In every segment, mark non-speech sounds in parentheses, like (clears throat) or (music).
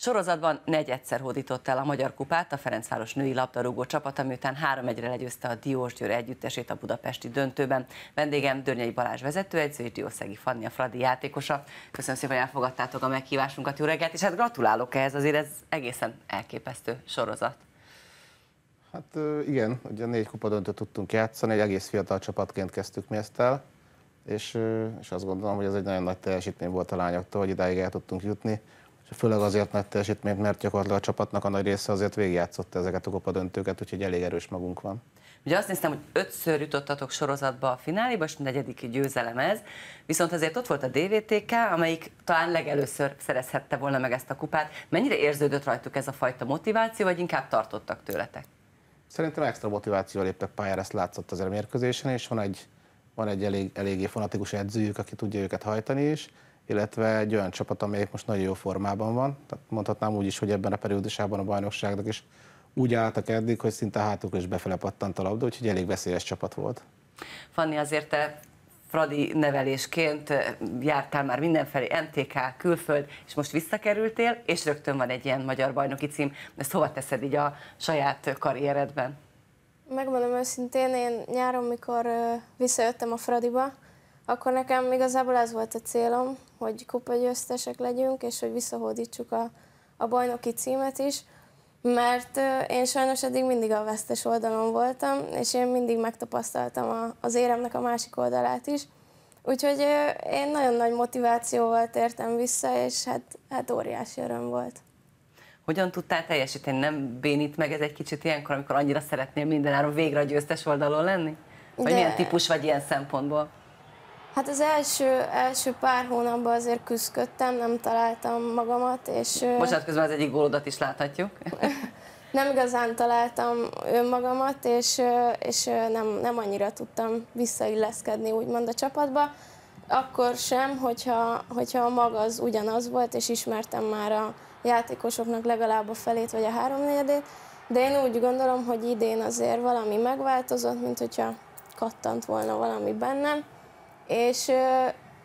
Sorozatban negyedszer hódított el a Magyar Kupát a Ferencváros női labdarúgó csapata, miután három 1 re legyőzte a Diós Győr együttesét a budapesti döntőben. Vendégem Dörnyei Balázs vezetőedző és Diószegi Fanni a Fradi játékosa. Köszönöm szépen, hogy elfogadtátok a meghívásunkat, jó reggelt, és hát gratulálok ehhez, azért ez egészen elképesztő sorozat. Hát igen, ugye négy kupa döntőt tudtunk játszani, egy egész fiatal csapatként kezdtük mi ezt el, és, és azt gondolom, hogy ez egy nagyon nagy teljesítmény volt a lányoktól, hogy idáig el tudtunk jutni főleg azért nagy teljesítményt, mert gyakorlatilag a csapatnak a nagy része azért végigjátszotta ezeket a kupadöntőket, úgyhogy elég erős magunk van. Ugye azt néztem, hogy ötször jutottatok sorozatba a fináléba, és negyedik győzelem ez, viszont azért ott volt a DVTK, amelyik talán legelőször szerezhette volna meg ezt a kupát. Mennyire érződött rajtuk ez a fajta motiváció, vagy inkább tartottak tőletek? Szerintem extra motiváció léptek pályára, ezt látszott az mérkőzésen, és van egy, van egy elég, eléggé fanatikus edzőjük, aki tudja őket hajtani is, illetve egy olyan csapat, amelyik most nagyon jó formában van. Tehát mondhatnám úgy is, hogy ebben a periódusában a bajnokságnak is úgy álltak eddig, hogy szinte hátuk is befele pattant a labda, úgyhogy elég veszélyes csapat volt. Fanni, azért te Fradi nevelésként jártál már mindenfelé, MTK, külföld, és most visszakerültél, és rögtön van egy ilyen magyar bajnoki cím. Ezt hova teszed így a saját karrieredben? Megmondom őszintén, én nyáron, mikor visszajöttem a Fradiba, akkor nekem igazából az volt a célom, hogy kupagyőztesek legyünk, és hogy visszahódítsuk a, a bajnoki címet is, mert én sajnos eddig mindig a vesztes oldalon voltam, és én mindig megtapasztaltam a, az éremnek a másik oldalát is, Úgyhogy én nagyon nagy motivációval tértem vissza, és hát, hát óriási öröm volt. Hogyan tudtál teljesíteni? Nem bénít meg ez egy kicsit ilyenkor, amikor annyira szeretnél mindenáron végre a győztes oldalon lenni? Vagy De... milyen típus vagy ilyen szempontból? Hát az első, első pár hónapban azért küzdködtem, nem találtam magamat, és... Bocsánat, közben az egyik gólodat is láthatjuk. (laughs) nem igazán találtam önmagamat, és, és nem, nem annyira tudtam visszailleszkedni úgymond a csapatba. Akkor sem, hogyha, hogyha a maga az ugyanaz volt, és ismertem már a játékosoknak legalább a felét vagy a háromnegyedét, de én úgy gondolom, hogy idén azért valami megváltozott, mint hogyha kattant volna valami bennem és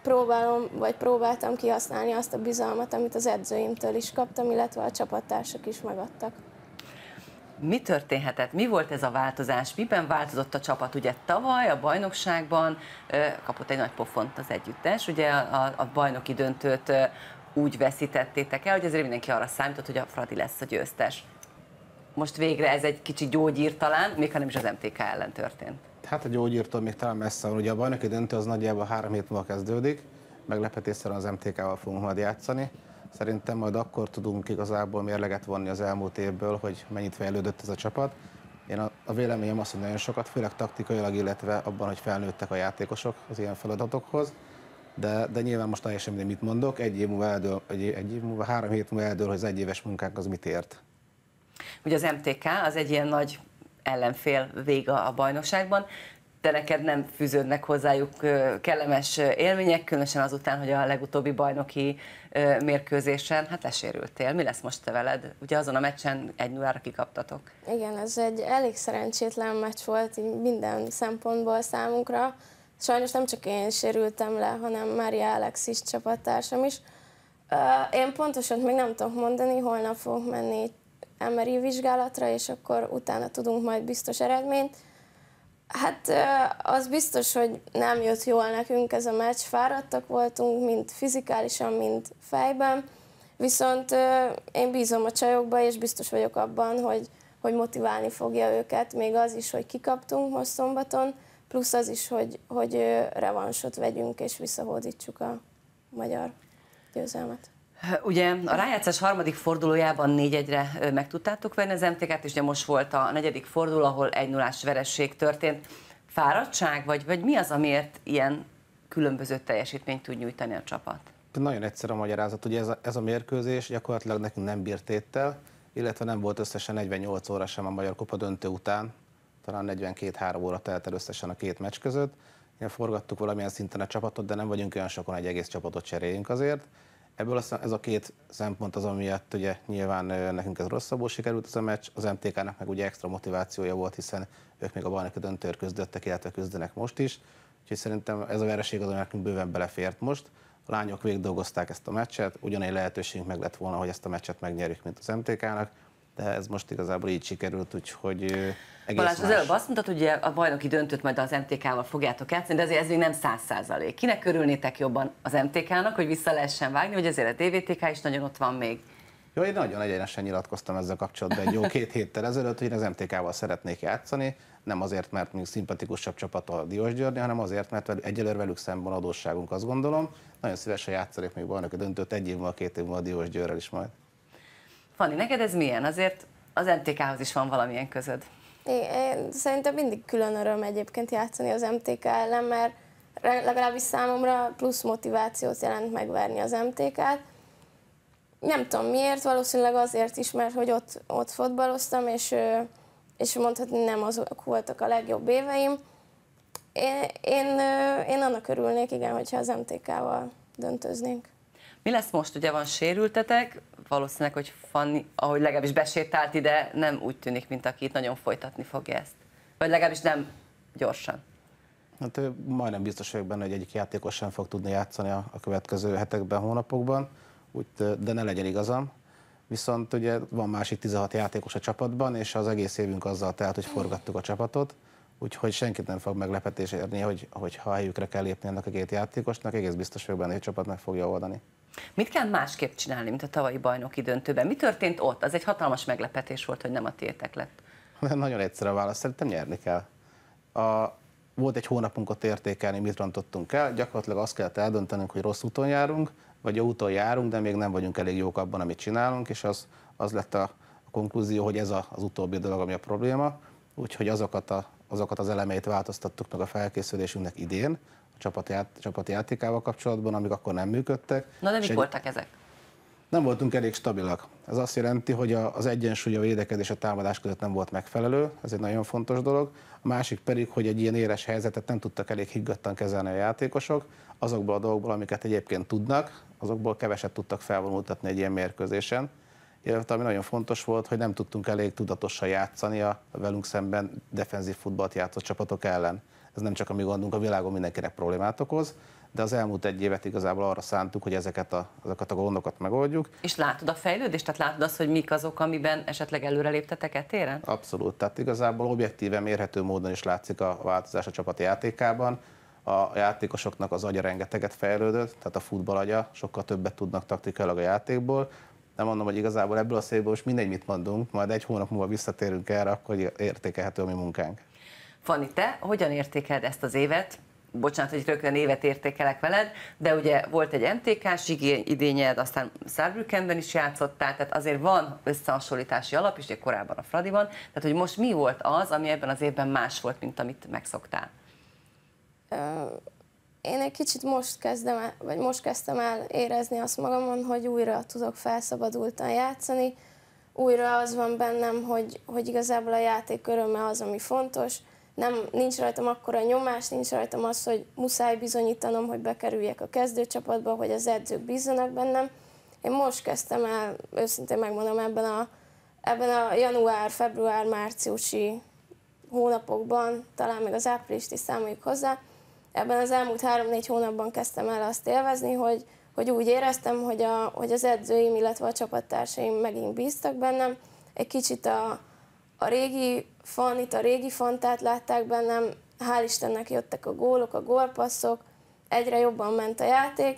próbálom, vagy próbáltam kihasználni azt a bizalmat, amit az edzőimtől is kaptam, illetve a csapattársak is megadtak. Mi történhetett? Mi volt ez a változás? Miben változott a csapat? Ugye tavaly a bajnokságban kapott egy nagy pofont az együttes, ugye a, a bajnoki döntőt úgy veszítettétek el, hogy azért mindenki arra számított, hogy a Fradi lesz a győztes. Most végre ez egy kicsi gyógyír talán, még ha nem is az MTK ellen történt. Hát a gyógyírtól még talán messze van. Ugye a bajnoki döntő az nagyjából három hét múlva kezdődik. Meglepetésszerűen az MTK-val fogunk majd játszani. Szerintem majd akkor tudunk igazából mérleget vonni az elmúlt évből, hogy mennyit fejlődött ez a csapat. Én a, a véleményem az, hogy nagyon sokat, főleg taktikailag, illetve abban, hogy felnőttek a játékosok az ilyen feladatokhoz. De, de nyilván most teljesen mindegy, mit mondok. Egy év múlva eldől, egy, egy év múlva, három hét múlva eldől, hogy az egyéves munkánk az mit ért. Ugye az MTK az egy ilyen nagy ellenfél vége a bajnokságban, de neked nem fűződnek hozzájuk kellemes élmények, különösen azután, hogy a legutóbbi bajnoki mérkőzésen, hát lesérültél. Mi lesz most te veled? Ugye azon a meccsen egy 0 kikaptatok. Igen, ez egy elég szerencsétlen meccs volt így minden szempontból számunkra. Sajnos nem csak én sérültem le, hanem Mária Alex is csapattársam is. Én pontosan még nem tudok mondani, holnap fogok menni emberi vizsgálatra, és akkor utána tudunk majd biztos eredményt. Hát az biztos, hogy nem jött jól nekünk ez a meccs, fáradtak voltunk, mind fizikálisan, mind fejben, viszont én bízom a csajokba, és biztos vagyok abban, hogy, hogy motiválni fogja őket, még az is, hogy kikaptunk most szombaton, plusz az is, hogy, hogy revansot vegyünk és visszahódítsuk a magyar győzelmet. Ugye a rájátszás harmadik fordulójában négy egyre meg tudtátok venni az mtk és ugye most volt a negyedik forduló, ahol egy nullás vereség történt. Fáradtság, vagy, vagy mi az, amiért ilyen különböző teljesítményt tud nyújtani a csapat? Nagyon egyszerű a magyarázat. Ugye ez a, ez a mérkőzés gyakorlatilag nekünk nem bírt éttel, illetve nem volt összesen 48 óra sem a Magyar Kupa döntő után, talán 42-3 óra telt el összesen a két meccs között. Ilyen forgattuk valamilyen szinten a csapatot, de nem vagyunk olyan sokan, egy egész csapatot cseréljünk azért. Ebből aztán ez a két szempont az, amiatt ugye nyilván nekünk ez rosszabbul sikerült ez a meccs, az MTK-nak meg ugye extra motivációja volt, hiszen ők még a bajnoki döntőr küzdöttek, illetve küzdenek most is, úgyhogy szerintem ez a vereség az, ami nekünk bőven belefért most. A lányok végdolgozták ezt a meccset, ugyanígy lehetőségünk meg lett volna, hogy ezt a meccset megnyerjük, mint az MTK-nak, de ez most igazából így sikerült, úgyhogy egész Balázs, más. az előbb azt mondtad, hogy a bajnoki döntőt majd az MTK-val fogjátok játszani, de azért ez még nem száz százalék. Kinek örülnétek jobban az MTK-nak, hogy vissza lehessen vágni, hogy azért a DVTK is nagyon ott van még? Jó, én nagyon egyenesen nyilatkoztam ezzel kapcsolatban egy jó két (laughs) héttel ezelőtt, hogy én az MTK-val szeretnék játszani, nem azért, mert még szimpatikusabb csapat a Diós Györgyi, hanem azért, mert egyelőre velük szemben adósságunk, azt gondolom. Nagyon szívesen játszanék még bajnoki döntőt egy évvel, két évvel a Diós Györgyel is majd. Fanni, neked ez milyen? Azért az MTK-hoz is van valamilyen közöd. Én szerintem mindig külön öröm egyébként játszani az MTK ellen, mert legalábbis számomra plusz motivációt jelent megverni az MTK-t. Nem tudom miért, valószínűleg azért is, mert hogy ott, ott fotbaloztam, és, és mondhatni nem azok voltak a legjobb éveim. Én, én, én annak örülnék, igen, hogyha az MTK-val döntöznénk. Mi lesz most? Ugye van sérültetek, valószínűleg, hogy Fanni, ahogy legalábbis besétált ide, nem úgy tűnik, mint aki itt nagyon folytatni fogja ezt. Vagy legalábbis nem gyorsan. Hát majdnem biztos vagyok benne, hogy egyik játékos sem fog tudni játszani a, a következő hetekben, hónapokban, úgy, de ne legyen igazam. Viszont ugye van másik 16 játékos a csapatban, és az egész évünk azzal telt, hogy forgattuk a csapatot, úgyhogy senkit nem fog meglepetés érni, hogy, hogy ha helyükre kell lépni ennek a két játékosnak, egész biztos vagyok benne, hogy a csapat meg fogja oldani. Mit kell másképp csinálni, mint a tavalyi bajnoki döntőben? Mi történt ott? Az egy hatalmas meglepetés volt, hogy nem a tiétek lett. Nagyon egyszerű a válasz, szerintem nyerni kell. A, volt egy hónapunk ott értékelni, mit rontottunk el, gyakorlatilag azt kellett eldöntenünk, hogy rossz úton járunk, vagy jó úton járunk, de még nem vagyunk elég jók abban, amit csinálunk, és az, az lett a, a konklúzió, hogy ez a, az utóbbi dolog, ami a probléma. Úgyhogy azokat, a, azokat az elemeit változtattuk meg a felkészülésünknek idén, a csapatját, csapatjátékával kapcsolatban, amik akkor nem működtek. Na de mik egy... voltak ezek? Nem voltunk elég stabilak. Ez azt jelenti, hogy az egyensúly a védekezés a támadás között nem volt megfelelő, ez egy nagyon fontos dolog. A másik pedig, hogy egy ilyen éres helyzetet nem tudtak elég higgadtan kezelni a játékosok, azokból a dolgokból, amiket egyébként tudnak, azokból keveset tudtak felvonultatni egy ilyen mérkőzésen. Illetve ami nagyon fontos volt, hogy nem tudtunk elég tudatosan játszani a velünk szemben defenzív futballt játszott csapatok ellen ez nem csak a mi gondunk, a világon mindenkinek problémát okoz, de az elmúlt egy évet igazából arra szántuk, hogy ezeket a, ezeket a gondokat megoldjuk. És látod a fejlődést? Tehát látod azt, hogy mik azok, amiben esetleg előreléptetek téren? Abszolút. Tehát igazából objektíven mérhető módon is látszik a változás a csapat játékában. A játékosoknak az agya rengeteget fejlődött, tehát a futball agya, sokkal többet tudnak taktikailag a játékból. Nem mondom, hogy igazából ebből a szépből most mindegy, mit mondunk, majd egy hónap múlva visszatérünk erre, akkor értékelhető a mi munkánk. Fanni, te hogyan értékeled ezt az évet? bocsánat, hogy rögtön évet értékelek veled, de ugye volt egy MTK-s idényed, aztán Szárbrükenben is játszottál, tehát azért van összehasonlítási alap is, korábban a Fradiban, tehát hogy most mi volt az, ami ebben az évben más volt, mint amit megszoktál? Én egy kicsit most kezdem el, vagy most kezdtem el érezni azt magamon, hogy újra tudok felszabadultan játszani, újra az van bennem, hogy, hogy igazából a játék öröme az, ami fontos, nem, nincs rajtam akkora nyomás, nincs rajtam az, hogy muszáj bizonyítanom, hogy bekerüljek a kezdőcsapatba, hogy az edzők bízzanak bennem. Én most kezdtem el, őszintén megmondom, ebben a, ebben a január, február, márciusi hónapokban, talán még az április is számoljuk hozzá, ebben az elmúlt három-négy hónapban kezdtem el azt élvezni, hogy, hogy úgy éreztem, hogy, a, hogy az edzőim, illetve a csapattársaim megint bíztak bennem. Egy kicsit a, a régi Fanit, a régi Fantát látták bennem, hál' Istennek jöttek a gólok, a gólpasszok, egyre jobban ment a játék,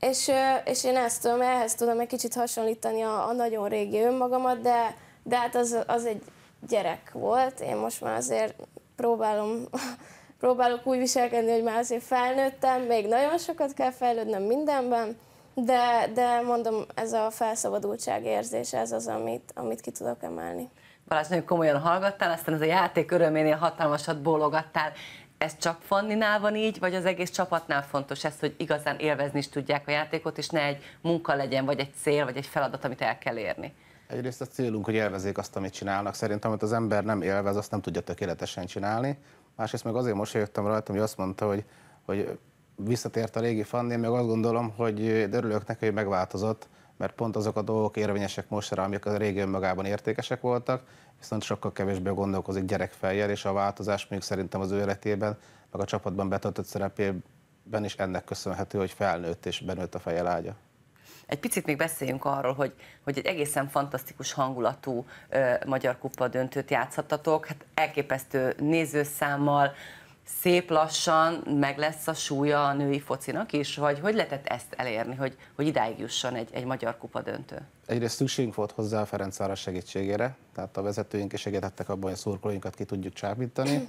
és, és én ezt tudom, ehhez tudom egy kicsit hasonlítani a, a nagyon régi önmagamat, de, de hát az, az egy gyerek volt, én most már azért próbálom, (laughs) próbálok úgy viselkedni, hogy már azért felnőttem, még nagyon sokat kell fejlődnöm mindenben, de, de mondom, ez a felszabadultság érzése, ez az, amit, amit ki tudok emelni. Balázs, nagyon komolyan hallgattál, aztán ez a játék öröménél hatalmasat bólogattál. Ez csak Fanninál van így, vagy az egész csapatnál fontos ez, hogy igazán élvezni is tudják a játékot, és ne egy munka legyen, vagy egy cél, vagy egy feladat, amit el kell érni? Egyrészt a célunk, hogy élvezék azt, amit csinálnak. Szerintem, amit az ember nem élvez, azt nem tudja tökéletesen csinálni. Másrészt meg azért most jöttem rajtam, hogy azt mondta, hogy, hogy visszatért a régi Fanni, meg azt gondolom, hogy örülök neki, hogy megváltozott mert pont azok a dolgok érvényesek mostra, amik a régi önmagában értékesek voltak, viszont sokkal kevésbé gondolkozik feljel, és a változás még szerintem az ő életében, meg a csapatban betöltött szerepében is ennek köszönhető, hogy felnőtt és benőtt a feje lágya. Egy picit még beszéljünk arról, hogy, hogy egy egészen fantasztikus hangulatú ö, Magyar Kupa döntőt játszhattatok, hát elképesztő nézőszámmal, szép lassan meg lesz a súlya a női focinak is, vagy hogy lehetett ezt elérni, hogy, hogy idáig jusson egy, egy magyar kupa döntő? Egyrészt szükségünk volt hozzá a Ferencváros segítségére, tehát a vezetőink is segítettek abban, hogy a szurkolóinkat ki tudjuk csábítani. (clears throat)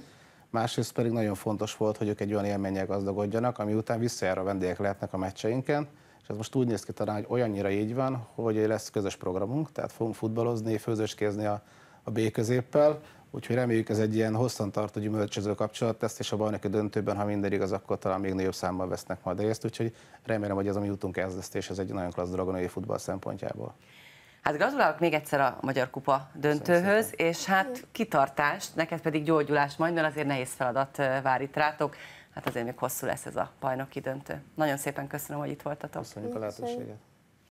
Másrészt pedig nagyon fontos volt, hogy ők egy olyan élménnyel gazdagodjanak, ami után a vendégek lehetnek a meccseinken, és ez most úgy néz ki talán, hogy olyannyira így van, hogy lesz közös programunk, tehát fogunk futballozni, főzőskézni a, a B középpel, Úgyhogy reméljük ez egy ilyen hosszantartó gyümölcsöző kapcsolatteszt, és a bajnoki döntőben, ha minden igaz, akkor talán még nagyobb számban vesznek majd részt. Úgyhogy remélem, hogy az, a mi útunk és ez egy nagyon klassz dragonai futball szempontjából. Hát gratulálok még egyszer a Magyar Kupa döntőhöz, Szerintem. és hát kitartást, neked pedig gyógyulás majd, mert azért nehéz feladat vár itt rátok. Hát azért még hosszú lesz ez a bajnoki döntő. Nagyon szépen köszönöm, hogy itt voltatok. Köszönjük a lehetőséget.